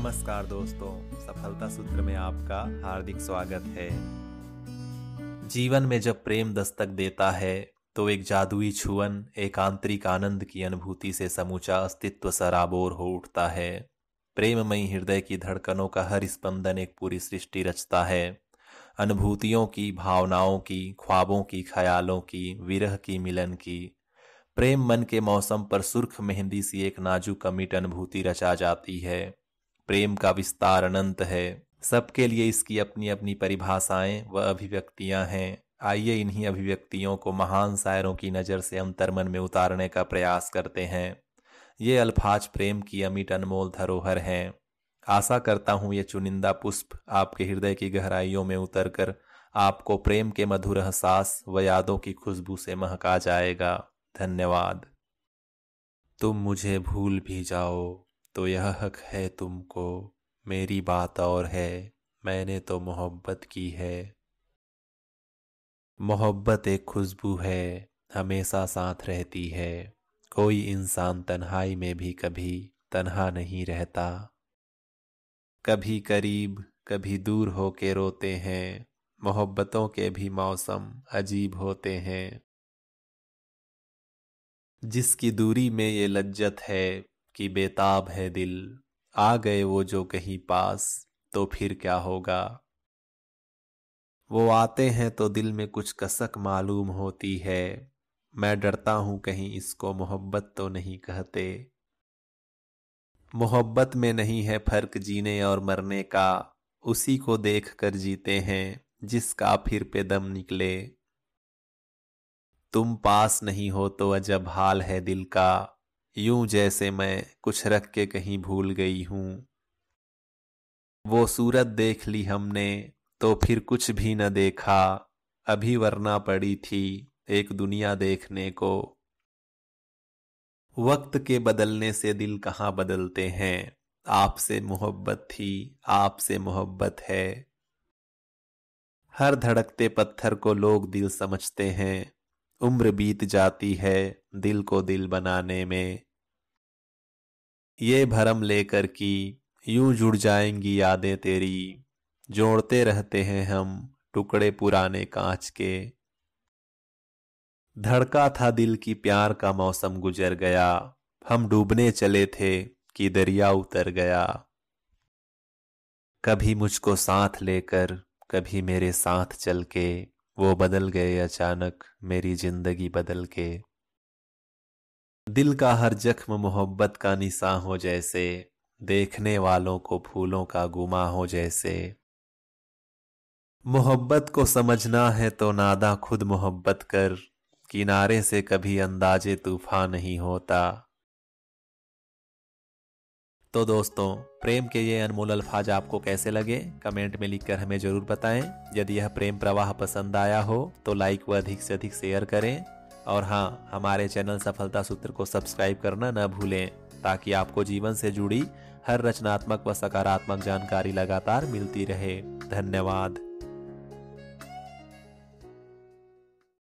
नमस्कार दोस्तों सफलता सूत्र में आपका हार्दिक स्वागत है जीवन में जब प्रेम दस्तक देता है तो एक जादुई छुअन एक आंतरिक आनंद की अनुभूति से समूचा अस्तित्व सराबोर हो उठता है प्रेममयी हृदय की धड़कनों का हर स्पंदन एक पूरी सृष्टि रचता है अनुभूतियों की भावनाओं की ख्वाबों की ख्यालों की विरह की मिलन की प्रेम मन के मौसम पर सुर्ख मेहंदी सी एक नाजुक कमिट अनुभूति रचा जाती है प्रेम का विस्तार अनंत है सबके लिए इसकी अपनी अपनी परिभाषाएं व अभिव्यक्तियां हैं आइए इन्हीं अभिव्यक्तियों को महान शायरों की नज़र से अंतर्मन में उतारने का प्रयास करते हैं ये अल्फाज प्रेम की अमिट अनमोल धरोहर हैं आशा करता हूँ ये चुनिंदा पुष्प आपके हृदय की गहराइयों में उतर कर आपको प्रेम के मधुर एहसास व यादों की खुशबू से महका जाएगा धन्यवाद तुम मुझे भूल भी जाओ तो यह हक है तुमको मेरी बात और है मैंने तो मोहब्बत की है मोहब्बत एक खुशबू है हमेशा साथ रहती है कोई इंसान तन्हाई में भी कभी तन्हा नहीं रहता कभी करीब कभी दूर हो के रोते हैं मोहब्बतों के भी मौसम अजीब होते हैं जिसकी दूरी में ये लज्जत है कि बेताब है दिल आ गए वो जो कहीं पास तो फिर क्या होगा वो आते हैं तो दिल में कुछ कसक मालूम होती है मैं डरता हूं कहीं इसको मोहब्बत तो नहीं कहते मोहब्बत में नहीं है फर्क जीने और मरने का उसी को देख कर जीते हैं जिसका फिर पे दम निकले तुम पास नहीं हो तो अजब हाल है दिल का यूं जैसे मैं कुछ रख के कहीं भूल गई हूं वो सूरत देख ली हमने तो फिर कुछ भी न देखा अभी वरना पड़ी थी एक दुनिया देखने को वक्त के बदलने से दिल कहाँ बदलते हैं आपसे मोहब्बत थी आपसे मोहब्बत है हर धड़कते पत्थर को लोग दिल समझते हैं उम्र बीत जाती है दिल को दिल बनाने में ये भरम लेकर कि यूं जुड़ जाएंगी यादें तेरी जोड़ते रहते हैं हम टुकड़े पुराने कांच के धड़का था दिल की प्यार का मौसम गुजर गया हम डूबने चले थे कि दरिया उतर गया कभी मुझको साथ लेकर कभी मेरे साथ चल के वो बदल गए अचानक मेरी जिंदगी बदल के दिल का हर जख्म मोहब्बत का निशा हो जैसे देखने वालों को फूलों का गुमा हो जैसे मोहब्बत को समझना है तो नादा खुद मोहब्बत कर किनारे से कभी अंदाजे तूफान नहीं होता तो दोस्तों प्रेम के ये अनमोल अल्फाज आपको कैसे लगे कमेंट में लिखकर हमें ज़रूर बताएं यदि यह प्रेम प्रवाह पसंद आया हो तो लाइक व अधिक से अधिक शेयर करें और हाँ हमारे चैनल सफलता सूत्र को सब्सक्राइब करना न भूलें ताकि आपको जीवन से जुड़ी हर रचनात्मक व सकारात्मक जानकारी लगातार मिलती रहे धन्यवाद